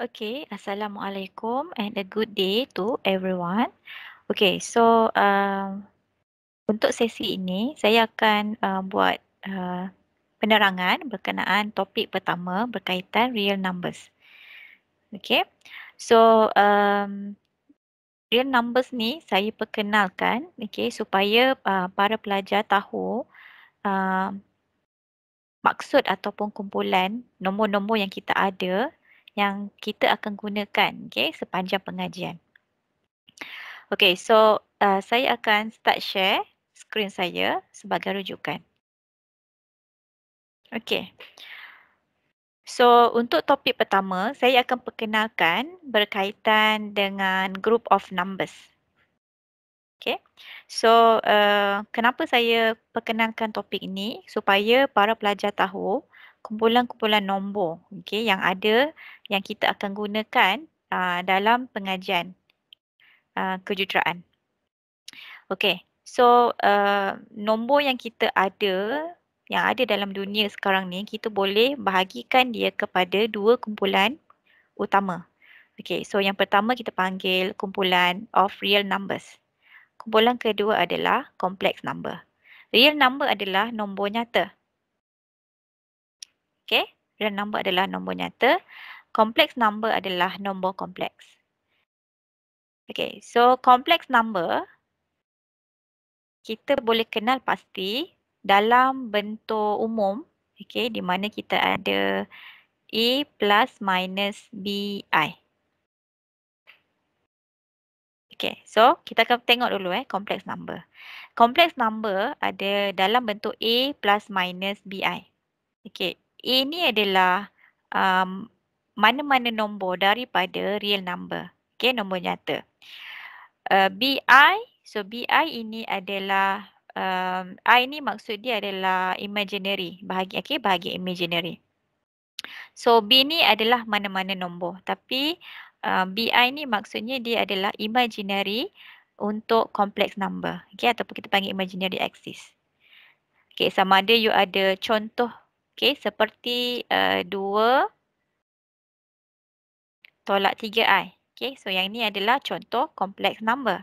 Okay, Assalamualaikum and a good day to everyone. Okay, so uh, untuk sesi ini saya akan uh, buat uh, penerangan berkenaan topik pertama berkaitan real numbers. Okay, so um, real numbers ni saya perkenalkan okay, supaya uh, para pelajar tahu uh, maksud ataupun kumpulan nombor-nombor yang kita ada yang kita akan gunakan okay, sepanjang pengajian. Okay, so uh, saya akan start share screen saya sebagai rujukan. Okay. So, untuk topik pertama, saya akan perkenalkan berkaitan dengan group of numbers. Okay. So, uh, kenapa saya perkenalkan topik ini? Supaya para pelajar tahu kumpulan-kumpulan nombor okay, yang ada yang kita akan gunakan uh, dalam pengajian uh, kejuruteraan. Okay, so uh, nombor yang kita ada yang ada dalam dunia sekarang ni kita boleh bahagikan dia kepada dua kumpulan utama. Okay, so yang pertama kita panggil kumpulan of real numbers. Kumpulan kedua adalah complex number. Real number adalah nombor nyata. Okay. Real number adalah nombor nyata. kompleks number adalah nombor kompleks. Okay. So kompleks number. Kita boleh kenal pasti dalam bentuk umum. Okay. Di mana kita ada A plus minus BI. Okay, so kita akan tengok dulu eh, kompleks number. Kompleks number ada dalam bentuk A plus minus BI. Okay, ini adalah um, mana-mana um, nombor daripada real number. Okay, nombor nyata. Uh, BI, so BI ini adalah um, I ini maksud dia adalah imaginary. Bahagi, okay, bahagi imaginary. So B ni adalah mana-mana nombor. Tapi uh, BI ini maksudnya dia adalah imaginary untuk complex number. Okay, ataupun kita panggil imaginary axis. Okay, sama ada you ada contoh Okey, seperti eh, dua uh, tolak tiga i. Okey, so yang ini adalah contoh kompleks number.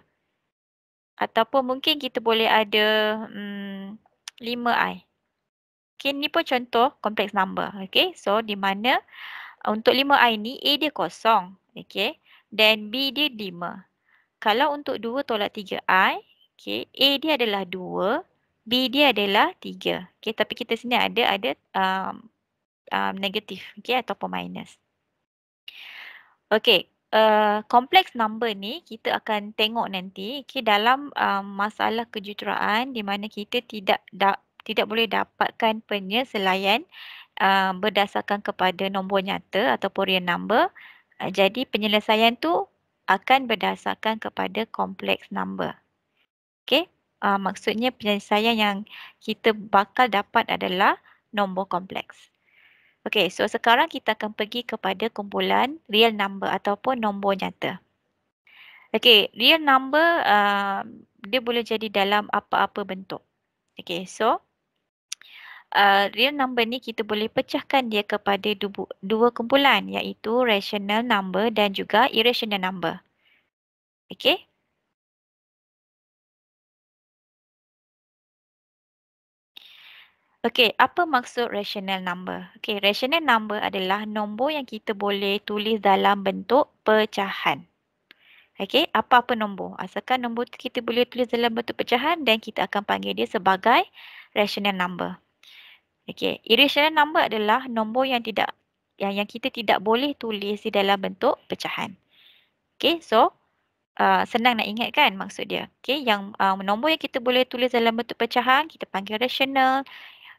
Ataupun mungkin kita boleh ada hmm, lima um, i. Okey, ni pun contoh kompleks number. Okey, so di mana eh, untuk lima i ni a dia kosong. Okey, dan b dia lima. Kalau untuk dua tolak tiga i, okay, a dia adalah dua, B dia adalah 3. Okay, tapi kita sini ada ada um, um, negatif okay, ataupun minus. Okay, uh, kompleks uh, number ni kita akan tengok nanti okay, dalam um, masalah kejuruteraan di mana kita tidak da tidak boleh dapatkan penyelesaian uh, berdasarkan kepada nombor nyata ataupun real number. Uh, jadi penyelesaian tu akan berdasarkan kepada kompleks number. Okay, uh, maksudnya penyelesaian yang kita bakal dapat adalah nombor kompleks. Okey, so sekarang kita akan pergi kepada kumpulan real number ataupun nombor nyata. Okey, real number uh, dia boleh jadi dalam apa-apa bentuk. Okey, so uh, real number ni kita boleh pecahkan dia kepada du dua kumpulan iaitu rational number dan juga irrational number. Okey, Okey, apa maksud rational number? Okey, rational number adalah nombor yang kita boleh tulis dalam bentuk pecahan. Okey, apa-apa nombor. Asalkan nombor tu kita boleh tulis dalam bentuk pecahan dan kita akan panggil dia sebagai rational number. Okey, irrational number adalah nombor yang tidak yang yang kita tidak boleh tulis di dalam bentuk pecahan. Okey, so uh, senang nak ingat kan maksud dia. Okey, yang uh, nombor yang kita boleh tulis dalam bentuk pecahan kita panggil rational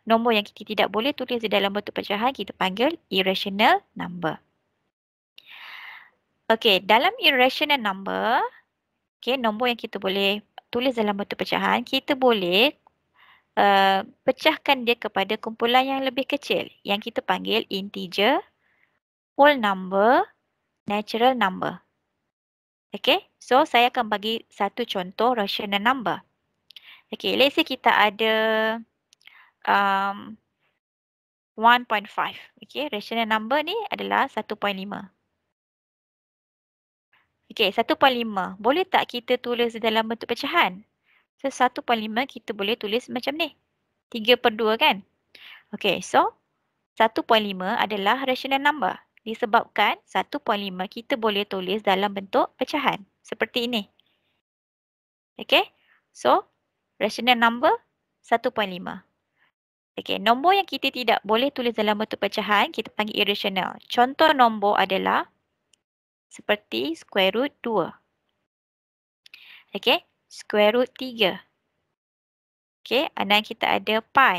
nombor yang kita tidak boleh tulis di dalam bentuk pecahan kita panggil irrational number. Okey, dalam irrational number, okey, nombor yang kita boleh tulis dalam bentuk pecahan, kita boleh uh, pecahkan dia kepada kumpulan yang lebih kecil yang kita panggil integer, whole number, natural number. Okey, so saya akan bagi satu contoh rational number. Okey, let's say kita ada um, 1.5. Okay, rational number ni adalah 1.5. Okay, 1.5. Boleh tak kita tulis dalam bentuk pecahan? So, 1.5 kita boleh tulis macam ni. 3 per 2 kan? Okay, so 1.5 adalah rational number. Disebabkan 1.5 kita boleh tulis dalam bentuk pecahan. Seperti ini. Okay, so rational number 1.5. Okey, nombor yang kita tidak boleh tulis dalam bentuk pecahan, kita panggil irrational. Contoh nombor adalah seperti square root 2. Okey, square root 3. Okey, anak kita ada pi.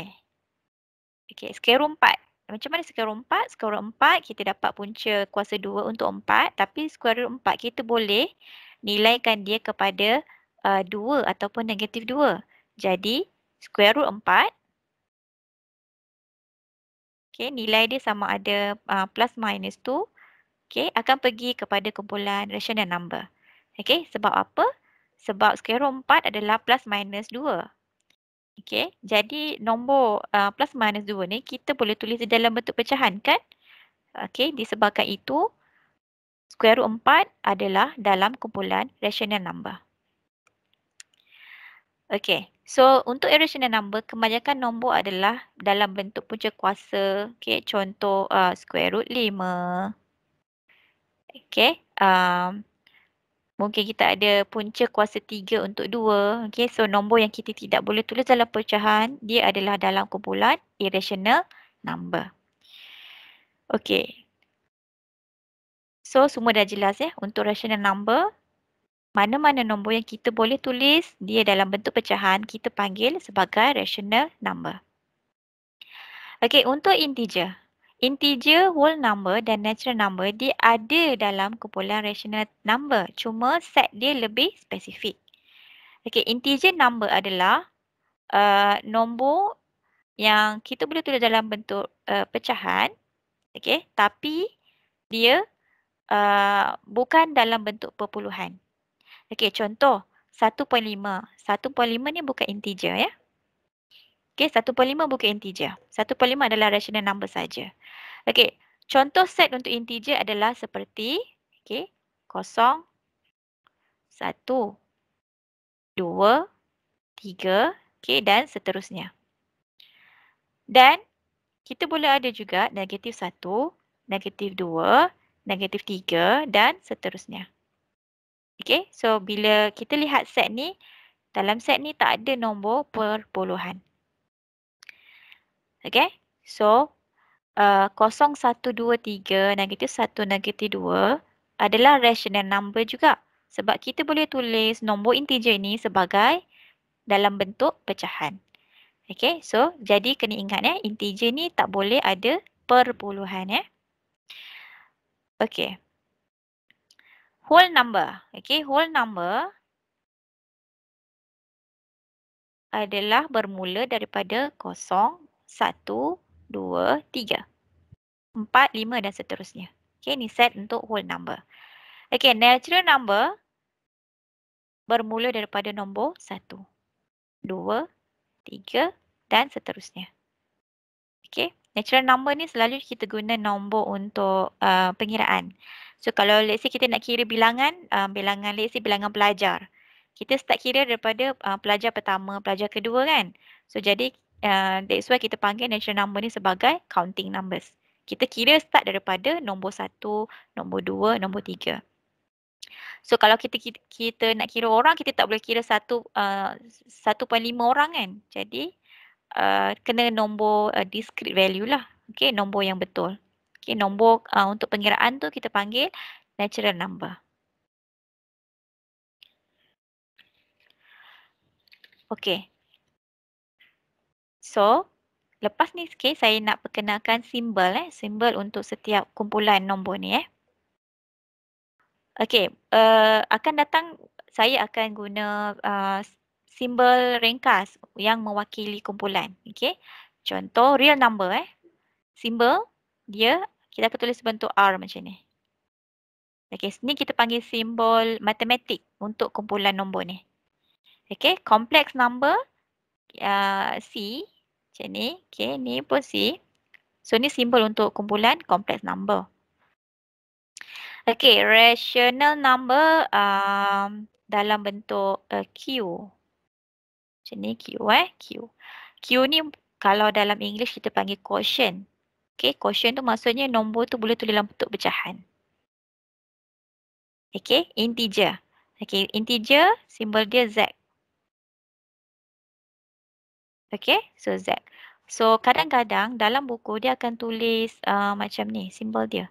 Okey, square root 4. Macam mana square root 4? Square root 4, kita dapat punca kuasa 2 untuk 4. Tapi square root 4, kita boleh nilaikan dia kepada uh, 2 ataupun negatif 2. Jadi, square root 4 okay, nilai dia sama ada uh, plus minus 2 okay, akan pergi kepada kumpulan rational number. Okay, sebab apa? Sebab square root 4 adalah plus minus 2. Okay, jadi nombor uh, plus minus 2 ni kita boleh tulis di dalam bentuk pecahan kan? Okay, disebabkan itu square root 4 adalah dalam kumpulan rational number. Okay, So untuk irrational number, kebanyakan nombor adalah dalam bentuk punca kuasa. Okay, contoh uh, square root 5. Okay, um, mungkin kita ada punca kuasa 3 untuk 2. Okay, so nombor yang kita tidak boleh tulis dalam pecahan, dia adalah dalam kumpulan irrational number. Okay. So semua dah jelas ya. Untuk rational number, mana-mana nombor yang kita boleh tulis dia dalam bentuk pecahan kita panggil sebagai rational number. Okey, untuk integer. Integer, whole number dan natural number dia ada dalam kumpulan rational number. Cuma set dia lebih spesifik. Okey, integer number adalah uh, nombor yang kita boleh tulis dalam bentuk uh, pecahan. Okey, tapi dia uh, bukan dalam bentuk perpuluhan. Okey, contoh 1.5. 1.5 ni bukan integer ya. Okey, 1.5 bukan integer. 1.5 adalah rational number saja. Okey, contoh set untuk integer adalah seperti okey, 0 1 2 3 okey dan seterusnya. Dan kita boleh ada juga negatif 1, negatif 2, negatif 3 dan seterusnya. Okay, so bila kita lihat set ni, dalam set ni tak ada nombor perpuluhan. Okay, so uh, kosong satu dua tiga, negatif satu, negatif dua adalah rational number juga. Sebab kita boleh tulis nombor integer ni sebagai dalam bentuk pecahan. Okay, so jadi kena ingat ya, integer ni tak boleh ada perpuluhan ya. Okay whole number. Okay, whole number adalah bermula daripada kosong satu dua tiga empat lima dan seterusnya. Okay, ni set untuk whole number. Okay, natural number bermula daripada nombor satu dua tiga dan seterusnya. Okay. Natural number ni selalu kita guna nombor untuk uh, pengiraan. So kalau let's say kita nak kira bilangan, um, bilangan let's say bilangan pelajar. Kita start kira daripada uh, pelajar pertama, pelajar kedua kan. So jadi uh, that's why kita panggil natural number ni sebagai counting numbers. Kita kira start daripada nombor satu, nombor dua, nombor tiga. So kalau kita kita nak kira orang, kita tak boleh kira satu, uh, satu point lima orang kan. Jadi Uh, kena nombor uh, discrete value lah. Okay, nombor yang betul. Okay, nombor uh, untuk pengiraan tu kita panggil natural number. Okay. So, lepas ni okay saya nak perkenalkan simbol eh. Simbol untuk setiap kumpulan nombor ni eh. Okay, uh, akan datang saya akan guna uh, simbol ringkas yang mewakili kumpulan. okay? Contoh real number eh. Simbol dia kita akan tulis bentuk R macam ni. okay? Ni kita panggil simbol matematik untuk kumpulan nombor ni. okay? complex number uh, C macam ni. Okey, ni pun C. So ni simbol untuk kumpulan complex number. okay? rational number um, dalam bentuk uh, Q. Macam ni Q eh, Q. Q ni kalau dalam English kita panggil quotient. Okay, quotient tu maksudnya nombor tu boleh tulis dalam bentuk pecahan. Okay, integer. Okay, integer, simbol dia Z. Okay, so Z. So, kadang-kadang dalam buku dia akan tulis uh, macam ni, simbol dia.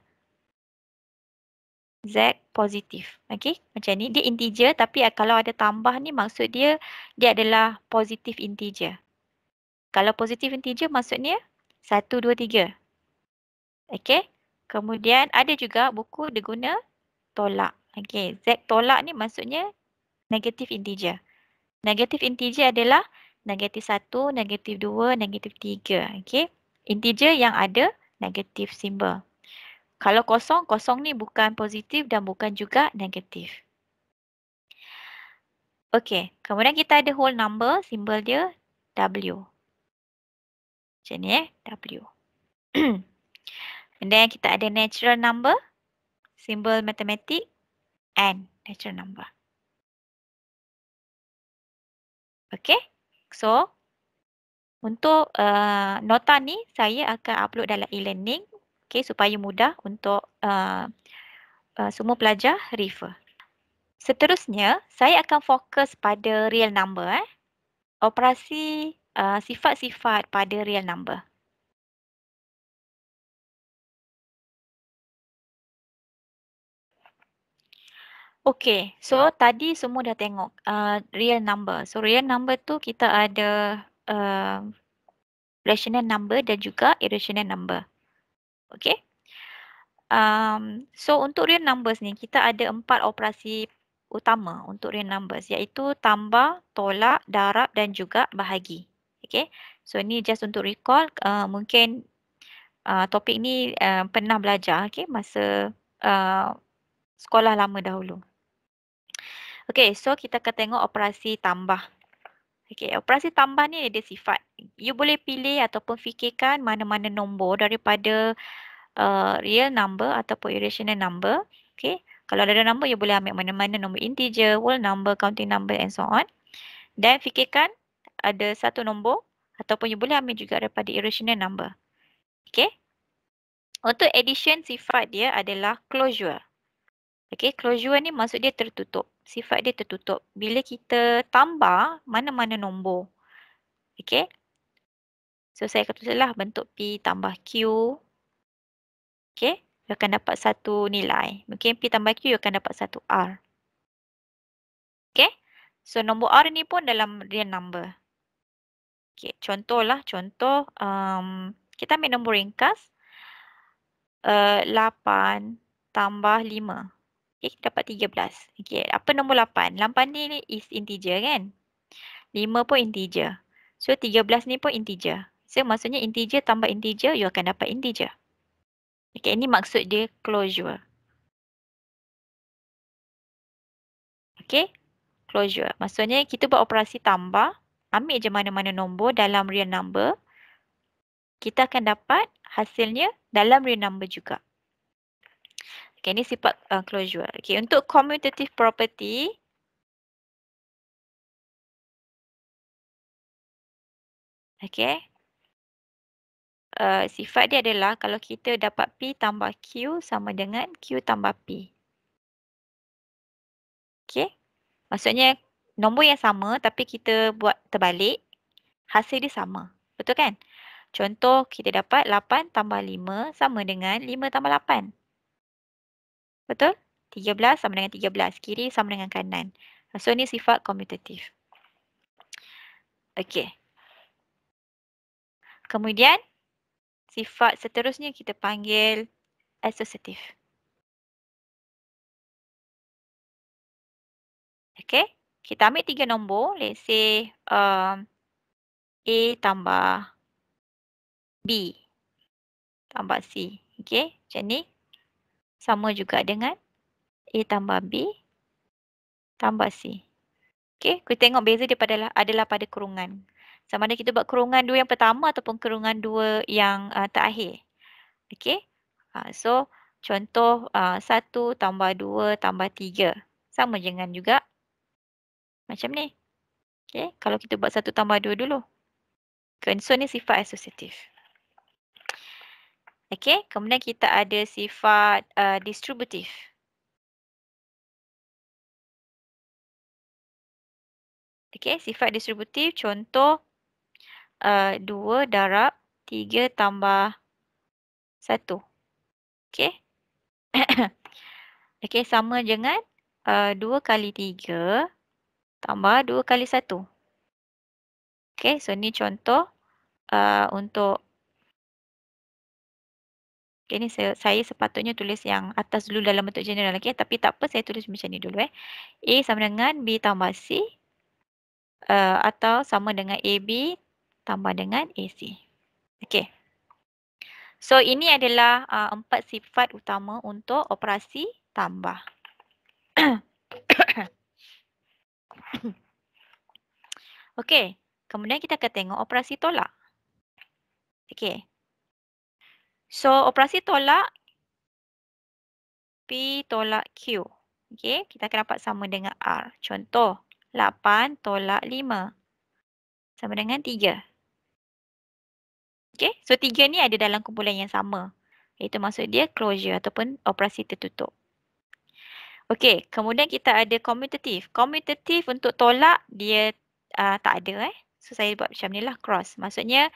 Z positif. Okey macam ni dia integer tapi kalau ada tambah ni maksud dia dia adalah positif integer. Kalau positif integer maksudnya 1, 2, 3. Okey kemudian ada juga buku dia guna tolak. Okey Z tolak ni maksudnya negatif integer. Negatif integer adalah negatif 1, negatif 2, negatif 3. Okey integer yang ada negatif simbol. Kalau kosong, kosong ni bukan positif dan bukan juga negatif. Okey, kemudian kita ada whole number, simbol dia W. Macam ni eh, W. And then kita ada natural number, simbol matematik N, natural number. Okey, so untuk uh, nota ni saya akan upload dalam e-learning okay, supaya mudah untuk uh, uh, semua pelajar refer. Seterusnya, saya akan fokus pada real number. Eh. Operasi uh, sifat-sifat uh, pada real number. Okay, so ya. tadi semua dah tengok uh, real number. So real number tu kita ada uh, rational number dan juga irrational number. Okay. Um, so untuk real numbers ni kita ada empat operasi utama untuk real numbers iaitu tambah, tolak, darab dan juga bahagi. Okay. So ni just untuk recall uh, mungkin uh, topik ni uh, pernah belajar okay, masa uh, sekolah lama dahulu. Okay so kita akan tengok operasi tambah. Okey, operasi tambah ni ada sifat. You boleh pilih ataupun fikirkan mana-mana nombor daripada uh, real number ataupun irrational number. Okey, kalau ada nombor, you boleh ambil mana-mana nombor integer, whole number, counting number and so on. Dan fikirkan ada satu nombor ataupun you boleh ambil juga daripada irrational number. Okey. Untuk addition sifat dia adalah closure. Okey, closure ni maksud dia tertutup sifat dia tertutup. Bila kita tambah mana-mana nombor. okey? So saya akan tulislah bentuk P tambah Q. okey? You akan dapat satu nilai. Mungkin P tambah Q you akan dapat satu R. okey? So nombor R ni pun dalam real number. Okay. Contohlah. Contoh. Um, kita ambil nombor ringkas. Uh, eh, 8 tambah 5. Okay, eh, dapat 13. Okay, apa nombor 8? 8 ni is integer kan? 5 pun integer. So 13 ni pun integer. So maksudnya integer tambah integer, you akan dapat integer. Okay, ini maksud dia closure. Okay, closure. Maksudnya kita buat operasi tambah, ambil je mana-mana nombor dalam real number. Kita akan dapat hasilnya dalam real number juga. Okay, ini sifat uh, closure. Okay, untuk commutative property. Okay. Uh, sifat dia adalah kalau kita dapat P tambah Q sama dengan Q tambah P. Okay. Maksudnya nombor yang sama tapi kita buat terbalik. Hasil dia sama. Betul kan? Contoh kita dapat 8 tambah 5 sama dengan 5 tambah 8. Betul? 13 sama dengan 13. Kiri sama dengan kanan. So, ni sifat komutatif. Okey. Kemudian, sifat seterusnya kita panggil asosiatif. Okey. Kita ambil tiga nombor. Let's say um, A tambah B tambah C. Okey. Macam ni sama juga dengan A tambah B tambah C. Okey, kita tengok beza dia pada, adalah pada kurungan. Sama ada kita buat kurungan dua yang pertama ataupun kurungan dua yang uh, terakhir. Okey, uh, ah, so contoh uh, satu tambah dua tambah tiga. Sama dengan juga macam ni. Okey, kalau kita buat satu tambah dua dulu. Okay, so ni sifat asosiatif. Okay, kemudian kita ada sifat uh, distributif. Okay, sifat distributif contoh uh, 2 darab 3 tambah 1. Okay. okay, sama dengan uh, 2 kali 3 tambah 2 kali 1. Okay, so ni contoh uh, untuk Okay ni saya, saya sepatutnya tulis yang atas dulu dalam bentuk general okay. Eh. Tapi tak apa saya tulis macam ni dulu eh. A sama dengan B tambah C uh, atau sama dengan AB tambah dengan AC. Okay. So ini adalah uh, empat sifat utama untuk operasi tambah. okay. Kemudian kita akan tengok operasi tolak. Okay. So operasi tolak P tolak Q. Okay, kita akan dapat sama dengan R. Contoh, 8 tolak 5. Sama dengan 3. Okay, so 3 ni ada dalam kumpulan yang sama. Itu maksud dia closure ataupun operasi tertutup. Okay, kemudian kita ada commutative. Commutative untuk tolak, dia uh, tak ada eh. So saya buat macam ni lah, cross. Maksudnya,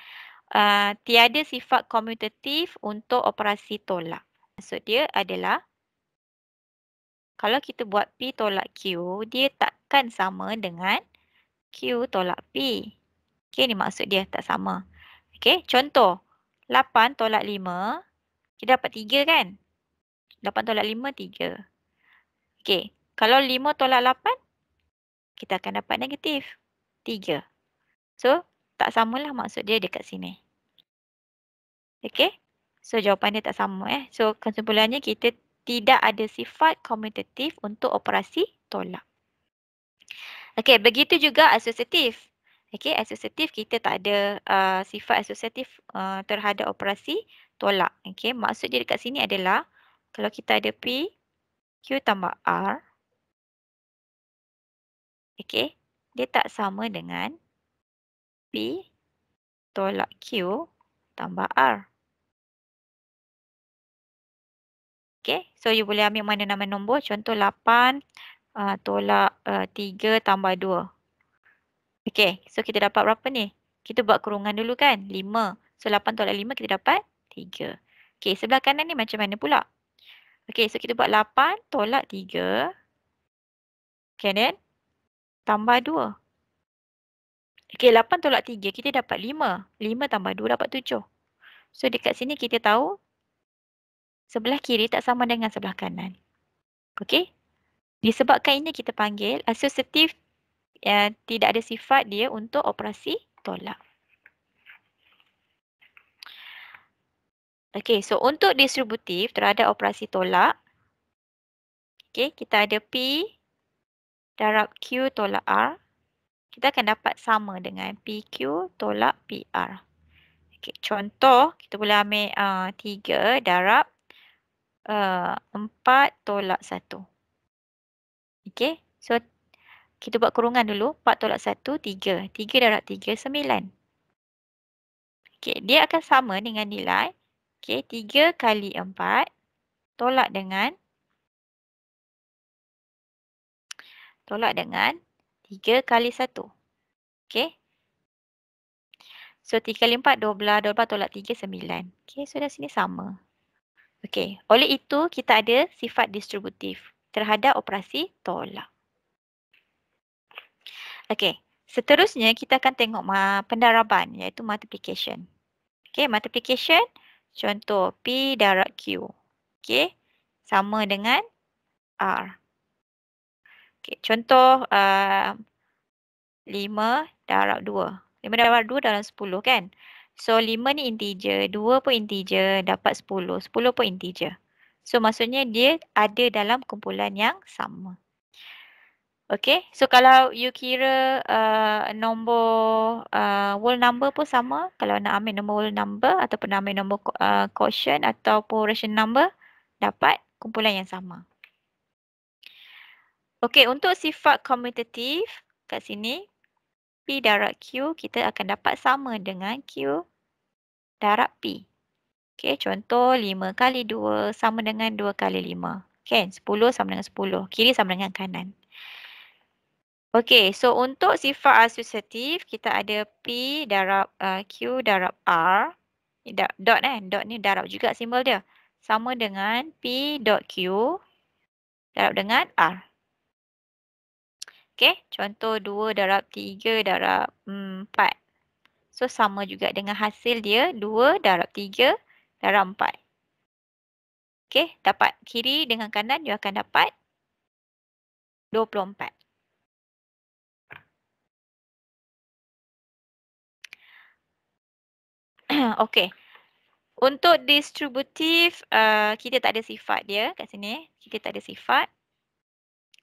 uh, tiada sifat komutatif untuk operasi tolak. Maksud dia adalah kalau kita buat P tolak Q, dia takkan sama dengan Q tolak P. Okey, ni maksud dia tak sama. Okey, contoh 8 tolak 5, kita dapat 3 kan? 8 tolak 5, 3. Okey, kalau 5 tolak 8, kita akan dapat negatif 3. So, tak samalah maksud dia dekat sini. Okay. So jawapan dia tak sama eh. So kesimpulannya kita tidak ada sifat komutatif untuk operasi tolak. Okay. Begitu juga asosiatif. Okay. Asosiatif kita tak ada uh, sifat asosiatif uh, terhadap operasi tolak. Okay. Maksud dia dekat sini adalah kalau kita ada P, Q tambah R. Okay. Dia tak sama dengan P tolak Q tambah R. Okay. So you boleh ambil mana nama nombor. Contoh 8 uh, tolak uh, 3 tambah 2. Okay. So kita dapat berapa ni? Kita buat kurungan dulu kan? 5. So 8 tolak 5 kita dapat 3. Okay. Sebelah kanan ni macam mana pula? Okay. So kita buat 8 tolak 3. Okay then. Tambah 2. Okay, 8 tolak 3 kita dapat 5. 5 tambah 2 dapat 7. So dekat sini kita tahu sebelah kiri tak sama dengan sebelah kanan. Okey? Disebabkan ini kita panggil asosiatif yang eh, tidak ada sifat dia untuk operasi tolak. Okey, so untuk distributif terhadap operasi tolak, okey, kita ada P darab Q tolak R. Kita akan dapat sama dengan PQ tolak PR. Okey, contoh kita boleh ambil uh, eh, 3 darab 4 eh, tolak 1. okey. So, kita buat kurungan dulu. 4 tolak 1, 3. 3 darab 3, 9. Okey, Dia akan sama dengan nilai. okey, 3 kali 4 tolak dengan. Tolak dengan 3 kali 1. okey. So, 3 kali 4, 12. 12 tolak 3, 9. Okey, So, dah sini sama. Okey, oleh itu kita ada sifat distributif terhadap operasi tolak. Okey, seterusnya kita akan tengok ma pendaraban iaitu multiplication. Okey, multiplication contoh P darab Q. Okey, sama dengan R. Okey, contoh uh, 5 darab 2. 5 darab 2 dalam 10 kan? So 5 ni integer, 2 pun integer, dapat 10. 10 pun integer. So maksudnya dia ada dalam kumpulan yang sama. Okay, so kalau you kira uh, nombor uh, whole number pun sama. Kalau nak ambil nombor whole number ataupun nak ambil nombor uh, quotient ataupun rational number, dapat kumpulan yang sama. Okay, untuk sifat commutative kat sini, P darab Q kita akan dapat sama dengan Q darab P. Okey, contoh 5 kali 2 sama dengan 2 kali 5. Kan? 10 sama dengan 10. Kiri sama dengan kanan. Okey, so untuk sifat asosiatif kita ada P darab uh, Q darab R. Dot kan? Eh? Dot ni darab juga simbol dia. Sama dengan P dot Q darab dengan R. Okay, contoh 2 darab 3 darab 4. Hmm, so, sama juga dengan hasil dia 2 darab 3 darab 4. Okay, dapat kiri dengan kanan, you akan dapat 24. okay, untuk distributif, uh, kita tak ada sifat dia kat sini. Kita tak ada sifat.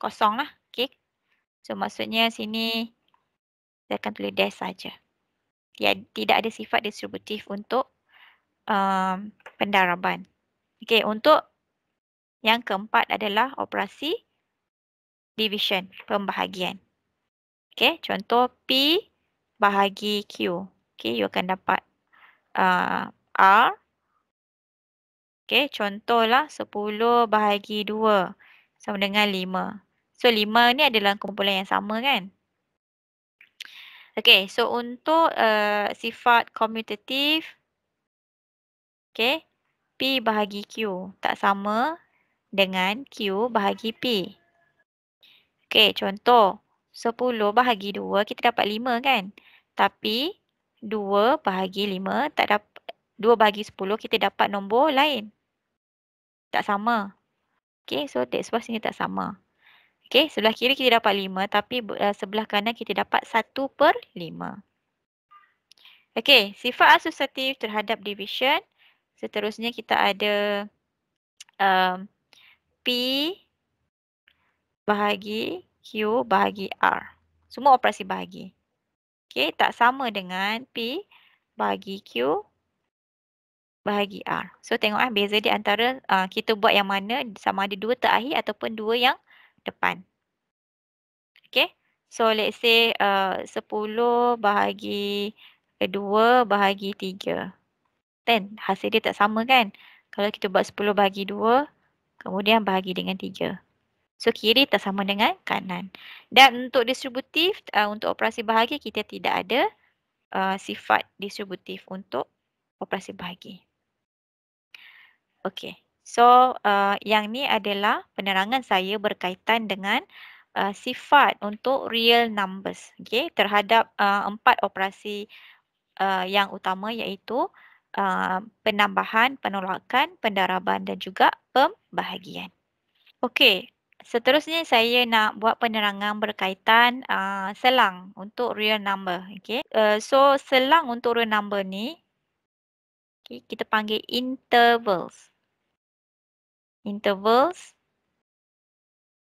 Kosong lah. Okay, So maksudnya sini saya akan tulis dash saja. Ya, tidak ada sifat distributif untuk um, pendaraban. Okey, untuk yang keempat adalah operasi division, pembahagian. Okey, contoh P bahagi Q. Okey, you akan dapat uh, R. Okey, contohlah 10 bahagi 2 sama dengan 5. So lima ni adalah kumpulan yang sama kan. Okay so untuk uh, sifat komutatif, Okay P bahagi Q tak sama dengan Q bahagi P. Okay contoh 10 bahagi 2 kita dapat 5 kan. Tapi 2 bahagi 5 tak dapat 2 bahagi 10 kita dapat nombor lain. Tak sama. Okay so that's why sini tak sama. Okey, sebelah kiri kita dapat 5 tapi uh, sebelah kanan kita dapat 1 per 5. Okey, sifat asosiatif terhadap division. Seterusnya kita ada um, P bahagi Q bahagi R. Semua operasi bahagi. Okey, tak sama dengan P bahagi Q bahagi R. So tengok ah beza di antara uh, kita buat yang mana sama ada dua terakhir ataupun dua yang depan. Okay. So let's say uh, 10 bahagi 2 bahagi 3. Then hasil dia tak sama kan? Kalau kita buat 10 bahagi 2 kemudian bahagi dengan 3. So kiri tak sama dengan kanan. Dan untuk distributif uh, untuk operasi bahagi kita tidak ada uh, sifat distributif untuk operasi bahagi. Okay. So uh, yang ni adalah penerangan saya berkaitan dengan uh, sifat untuk real numbers okay, terhadap uh, empat operasi uh, yang utama iaitu uh, penambahan, penolakan, pendaraban dan juga pembahagian. Okay, seterusnya saya nak buat penerangan berkaitan uh, selang untuk real number. Okay. Uh, so selang untuk real number ni okay, kita panggil intervals intervals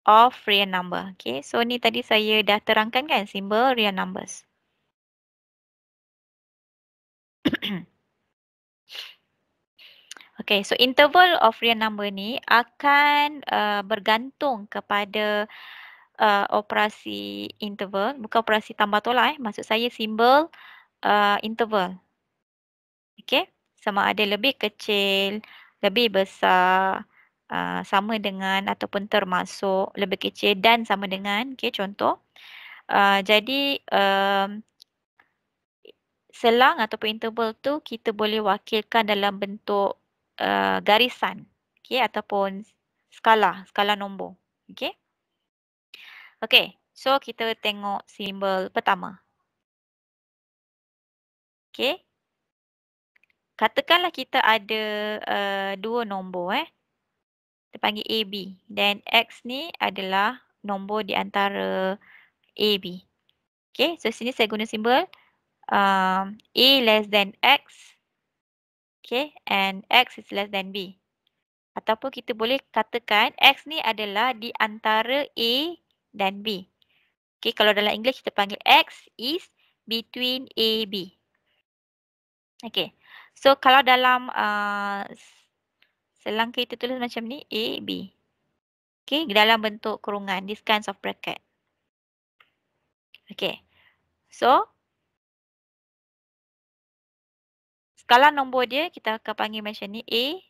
of real number. Okay, so ni tadi saya dah terangkan kan simbol real numbers. okay, so interval of real number ni akan uh, bergantung kepada uh, operasi interval, bukan operasi tambah tolak eh, maksud saya simbol uh, interval. Okay, sama ada lebih kecil, lebih besar, uh, sama dengan ataupun termasuk lebih kecil dan sama dengan okay, contoh uh, jadi um, selang ataupun interval tu kita boleh wakilkan dalam bentuk uh, garisan okay, ataupun skala, skala nombor okay. Okay, so kita tengok simbol pertama Okay Katakanlah kita ada uh, dua nombor eh kita panggil AB dan X ni adalah nombor di antara AB. Okay, so sini saya guna simbol um, A less than X okay, and X is less than B. Ataupun kita boleh katakan X ni adalah di antara A dan B. Okay, kalau dalam English kita panggil X is between a b Okay, so kalau dalam uh, Selang kereta tulis macam ni A, B. Okay, dalam bentuk kurungan. This kinds of bracket. Okay. So, skala nombor dia kita akan panggil macam ni A.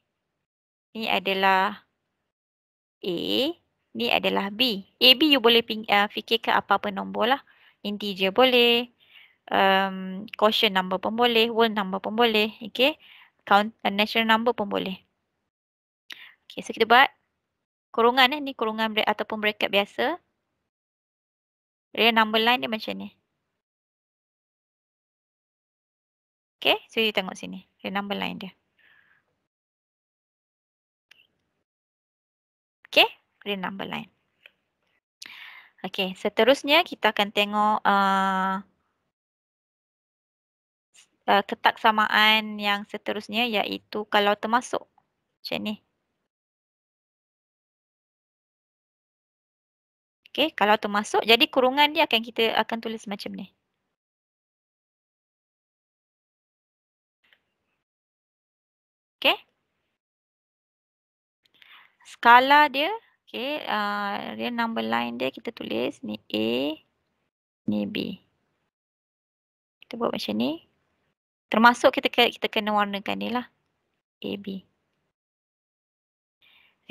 Ni adalah A. Ni adalah B. A, B you boleh uh, fikirkan apa-apa nombor lah. Integer boleh. Um, quotient number pun boleh. Whole number pun boleh. Okay. Count, uh, national number pun boleh. Okay, so kita buat kurungan eh. Ni kurungan ataupun bracket biasa. dia number line dia macam ni. Okay, so kita tengok sini. Dia number line dia. Okay, dia number line. Okay, seterusnya kita akan tengok uh, uh, ketaksamaan yang seterusnya iaitu kalau termasuk macam ni. Uh, Okey, kalau termasuk jadi kurungan dia akan kita akan tulis macam ni. Okey. Skala dia, okey, a uh, dia number line dia kita tulis ni A ni B. Kita buat macam ni. Termasuk kita kita kena warnakan dia lah. A B.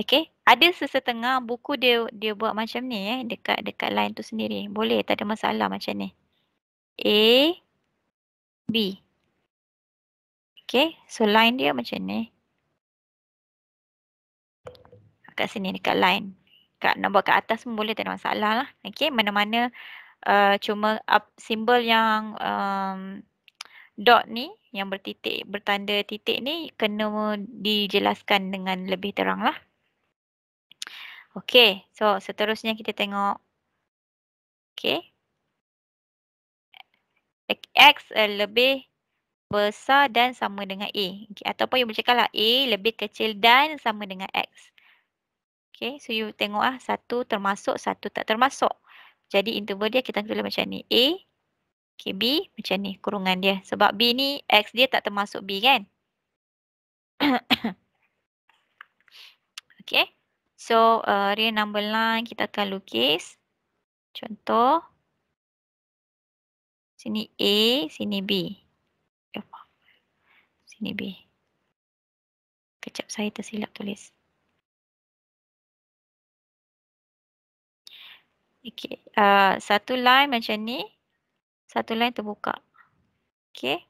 Okey ada sesetengah buku dia dia buat macam ni eh dekat dekat line tu sendiri. Boleh tak ada masalah macam ni. A B Okay, so line dia macam ni. Kat sini dekat line. Kat nombor kat atas pun boleh tak ada masalah lah. Okay, mana-mana uh, cuma up simbol yang um, dot ni yang bertitik bertanda titik ni kena dijelaskan dengan lebih terang lah. Okey, so seterusnya kita tengok. Okey. X eh, lebih besar dan sama dengan A. Okay. Ataupun you boleh cakap lah A lebih kecil dan sama dengan X. Okey, so you tengok lah satu termasuk, satu tak termasuk. Jadi interval dia kita tulis macam ni. A, okay, B macam ni kurungan dia. Sebab B ni X dia tak termasuk B kan? okey. So uh, real number line kita akan lukis. Contoh. Sini A, sini B. Ya sini B. Kecap saya tersilap tulis. Okay. Uh, satu line macam ni. Satu line terbuka. Okay.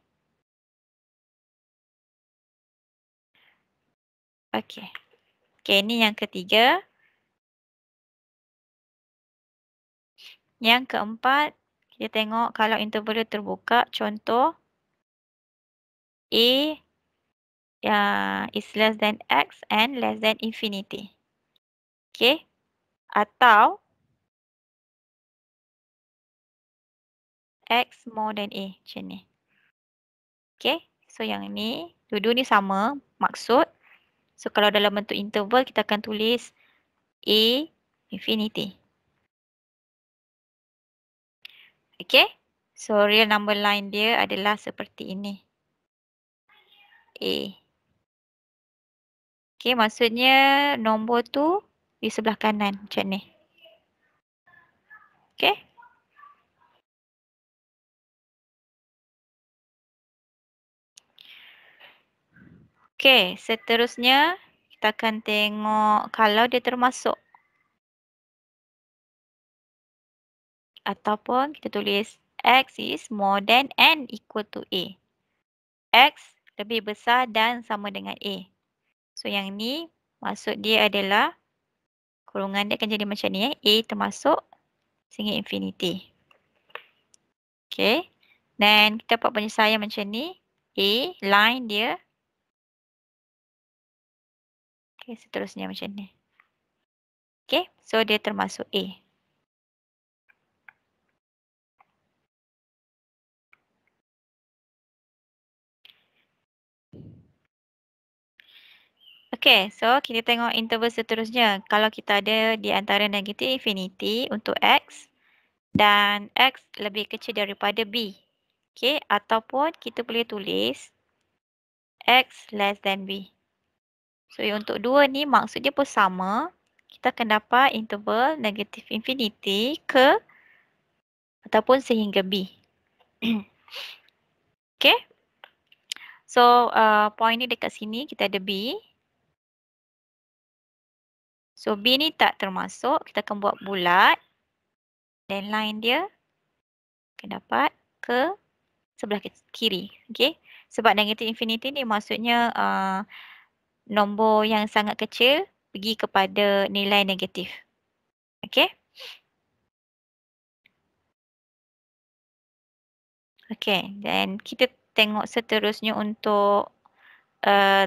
Okay. Okey, ini yang ketiga. Yang keempat, kita tengok kalau interval terbuka, contoh A uh, is less than X and less than infinity. Okey. Atau X more than A macam ni. Okey. So yang ni, dua-dua ni sama maksud So kalau dalam bentuk interval kita akan tulis A infinity. Okay. So real number line dia adalah seperti ini. A. Okay maksudnya nombor tu di sebelah kanan macam ni. Okay. Okey, seterusnya kita akan tengok kalau dia termasuk. Ataupun kita tulis X is more than N equal to A. X lebih besar dan sama dengan A. So yang ni maksud dia adalah kurungan dia akan jadi macam ni. Eh. A termasuk sehingga infinity. Okey. Dan kita buat penyelesaian macam ni. A line dia Okay, seterusnya macam ni. Okay, so dia termasuk A. Okay, so kita tengok interval seterusnya. Kalau kita ada di antara negatif infinity untuk X dan X lebih kecil daripada B. Okay, ataupun kita boleh tulis X less than B. So untuk dua ni maksud dia pun sama. Kita akan dapat interval negatif infinity ke ataupun sehingga B. okay. So uh, point ni dekat sini kita ada B. So B ni tak termasuk. Kita akan buat bulat. Dan line dia akan dapat ke sebelah kiri. Okay. Sebab negatif infinity ni maksudnya uh, nombor yang sangat kecil pergi kepada nilai negatif. Okey. Okey, dan kita tengok seterusnya untuk uh,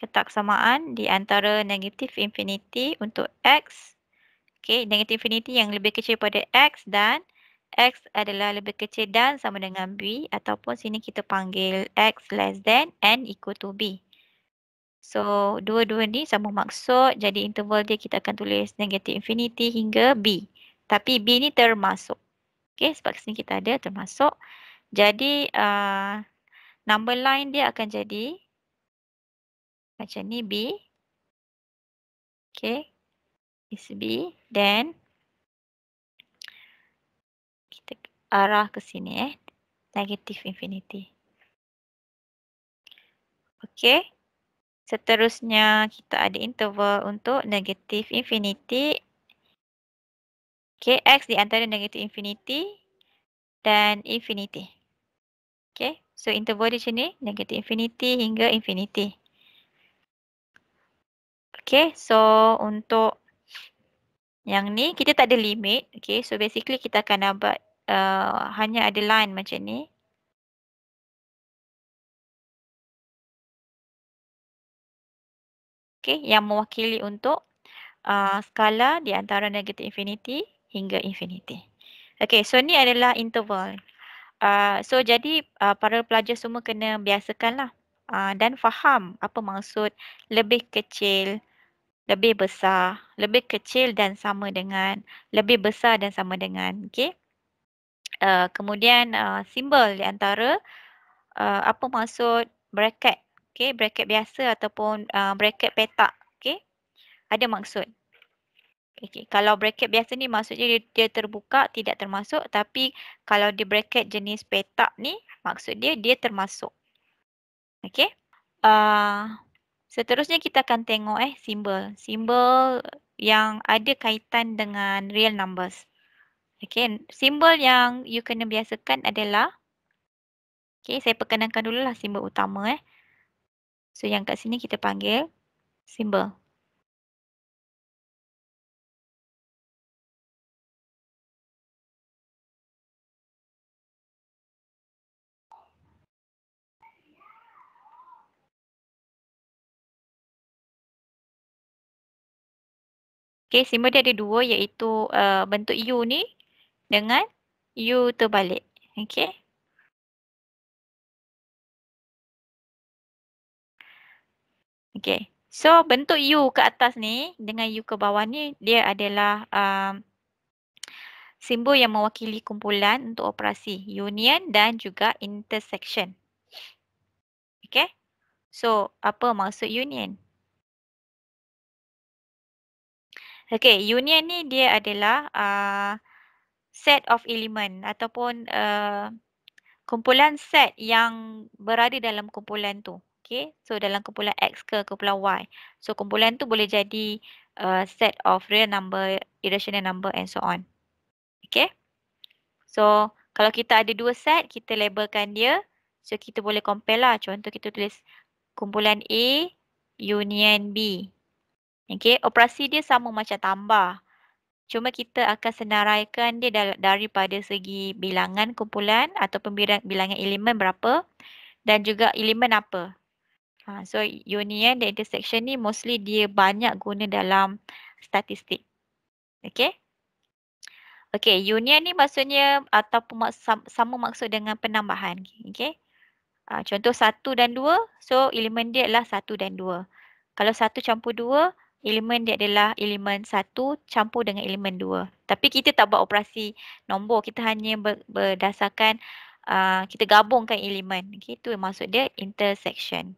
ketaksamaan di antara negatif infinity untuk x. Okey, negatif infinity yang lebih kecil pada x dan x adalah lebih kecil dan sama dengan b ataupun sini kita panggil x less than n equal to b. So dua-dua ni sama maksud jadi interval dia kita akan tulis negatif infinity hingga B. Tapi B ni termasuk. Okay sebab sini kita ada termasuk. Jadi uh, number line dia akan jadi macam ni B. Okay. is B. Then kita arah ke sini eh. negatif infinity. Okay. Seterusnya kita ada interval untuk negatif infinity. Okay, x di antara negatif infinity dan infinity. Okay, so interval di sini negatif infinity hingga infinity. Okay, so untuk yang ni kita tak ada limit. Okay, so basically kita akan dapat uh, hanya ada line macam ni. okey yang mewakili untuk uh, skala di antara negatif infinity hingga infinity okey so ni adalah interval Uh, so jadi uh, para pelajar semua kena biasakanlah uh, dan faham apa maksud lebih kecil, lebih besar, lebih kecil dan sama dengan, lebih besar dan sama dengan. Okay. Uh, kemudian uh, simbol di antara uh, apa maksud bracket okay, bracket biasa ataupun uh, bracket petak, okay, ada maksud. Okay, kalau bracket biasa ni maksudnya dia, dia terbuka tidak termasuk tapi kalau di bracket jenis petak ni maksud dia dia termasuk. Okay. Uh, seterusnya kita akan tengok eh simbol. Simbol yang ada kaitan dengan real numbers. Okay. Simbol yang you kena biasakan adalah. Okay saya perkenankan dulu lah simbol utama eh. So yang kat sini kita panggil simbol. Okay, simbol dia ada dua iaitu uh, bentuk U ni dengan U terbalik. Okay. Okay. So bentuk U ke atas ni dengan U ke bawah ni dia adalah um, simbol yang mewakili kumpulan untuk operasi union dan juga intersection. Okay. So apa maksud union? Okay. Union ni dia adalah uh, set of element ataupun uh, kumpulan set yang berada dalam kumpulan tu. Okay, so dalam kumpulan X ke kumpulan Y. So kumpulan tu boleh jadi uh, set of real number, irrational number and so on. Okay, so kalau kita ada dua set, kita labelkan dia. So kita boleh compare lah. Contoh kita tulis kumpulan A union B. Okay, operasi dia sama macam tambah. Cuma kita akan senaraikan dia daripada segi bilangan kumpulan ataupun bilangan elemen berapa dan juga elemen apa. Ha, so union, eh, the intersection ni mostly dia banyak guna dalam statistik. Okay. Okay, union ni maksudnya atau mak, sama maksud dengan penambahan. Okay. Ha, contoh satu dan dua. So, elemen dia adalah satu dan dua. Kalau satu campur dua, elemen dia adalah elemen satu campur dengan elemen dua. Tapi kita tak buat operasi nombor. Kita hanya ber, berdasarkan uh, kita gabungkan elemen. Okay, itu maksud dia intersection.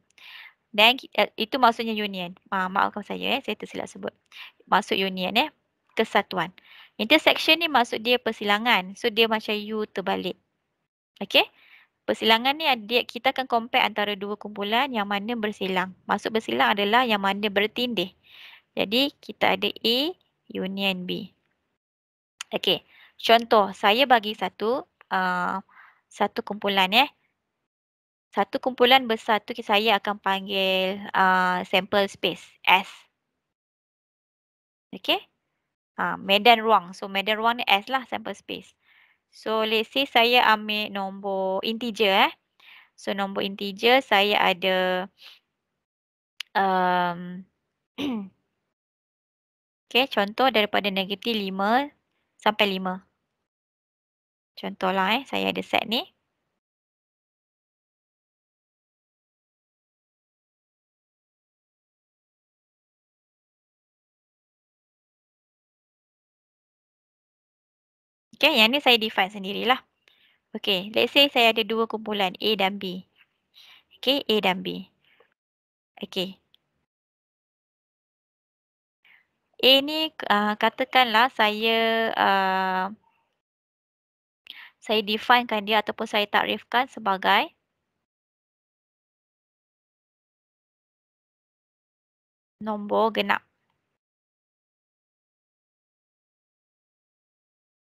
Then eh, itu maksudnya union. Ma, ah, maafkan saya eh. Saya tersilap sebut. Maksud union eh. Kesatuan. Intersection ni maksud dia persilangan. So dia macam U terbalik. Okay. Persilangan ni dia, kita akan compare antara dua kumpulan yang mana bersilang. Maksud bersilang adalah yang mana bertindih. Jadi kita ada A union B. Okay. Contoh saya bagi satu uh, satu kumpulan eh satu kumpulan besar tu saya akan panggil uh, sample space S. Okay. Uh, ha, medan ruang. So medan ruang ni S lah sample space. So let's say saya ambil nombor integer eh. So nombor integer saya ada um, Okay contoh daripada negatif 5 sampai 5. Contohlah eh saya ada set ni. Okay, yang ni saya define sendirilah. Okay, let's say saya ada dua kumpulan A dan B. Okay, A dan B. Okay. A ni uh, katakanlah saya uh, saya definekan dia ataupun saya takrifkan sebagai nombor genap.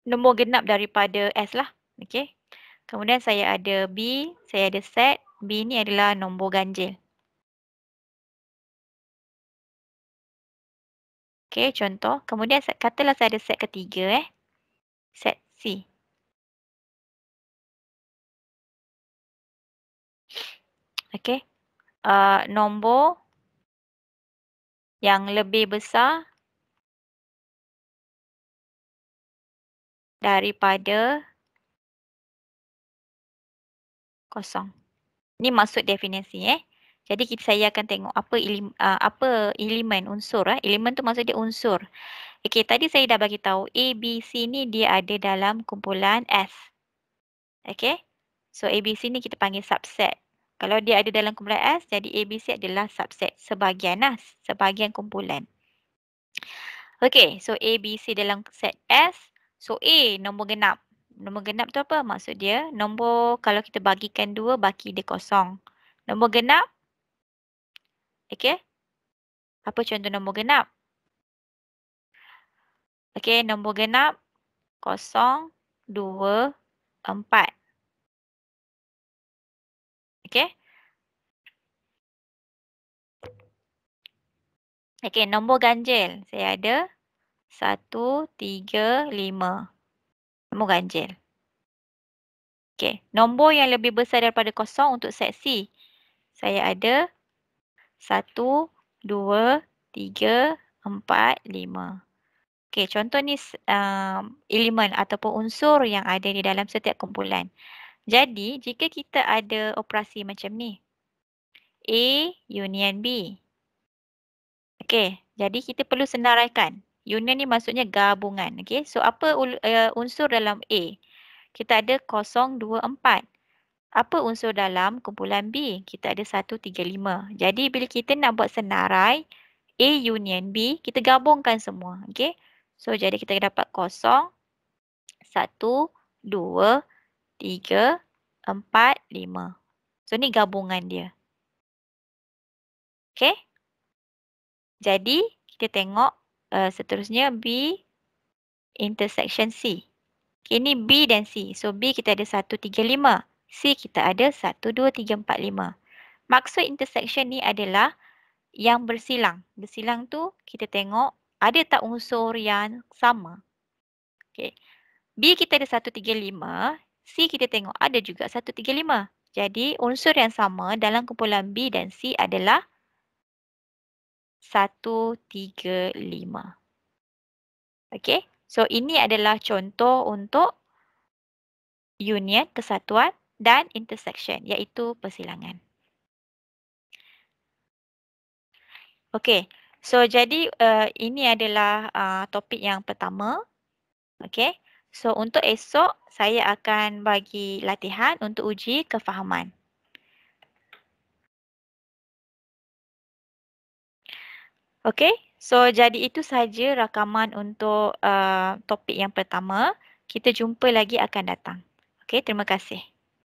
nombor genap daripada S lah. Okay. Kemudian saya ada B, saya ada set. B ni adalah nombor ganjil. Okay, contoh. Kemudian katalah saya ada set ketiga eh. Set C. Okay. Uh, ah, nombor yang lebih besar daripada kosong. Ini maksud definisi eh. Jadi kita saya akan tengok apa ilim uh, apa elemen unsur eh. Elemen tu maksud dia unsur. Okey, tadi saya dah bagi tahu A B C ni dia ada dalam kumpulan S. Okey. So A B C ni kita panggil subset. Kalau dia ada dalam kumpulan S, jadi A B C adalah subset sebahagian lah, sebahagian kumpulan. Okey, so A B C dalam set S So A nombor genap. Nombor genap tu apa? Maksud dia nombor kalau kita bagikan dua baki dia kosong. Nombor genap. Okay. Apa contoh nombor genap? Okay nombor genap kosong dua empat. Okay. Okay, nombor ganjil. Saya ada satu, tiga, lima. Nombor ganjil. Okey, nombor yang lebih besar daripada kosong untuk set C. Saya ada satu, dua, tiga, empat, lima. Okey, contoh ni um, elemen ataupun unsur yang ada di dalam setiap kumpulan. Jadi, jika kita ada operasi macam ni. A union B. Okey, jadi kita perlu senaraikan Union ni maksudnya gabungan. Okay. So apa eh, unsur dalam A? Kita ada 024. Apa unsur dalam kumpulan B? Kita ada 135. Jadi bila kita nak buat senarai A union B, kita gabungkan semua. Okay. So jadi kita dapat 0, 1, 2, 3, 4, 5, So ni gabungan dia. Okay. Jadi kita tengok uh, seterusnya B intersection C. Okay, ini B dan C. So B kita ada 1, 3, 5. C kita ada 1, 2, 3, 4, 5. Maksud intersection ni adalah yang bersilang. Bersilang tu kita tengok ada tak unsur yang sama. Okay. B kita ada 1, 3, 5. C kita tengok ada juga 1, 3, 5. Jadi unsur yang sama dalam kumpulan B dan C adalah satu, tiga, lima. Okay. So, ini adalah contoh untuk union, kesatuan dan intersection iaitu persilangan. Okay. So, jadi uh, ini adalah uh, topik yang pertama. Okay. So, untuk esok saya akan bagi latihan untuk uji kefahaman. Okay, so jadi itu sahaja rakaman untuk uh, topik yang pertama. Kita jumpa lagi akan datang. Okay, terima kasih.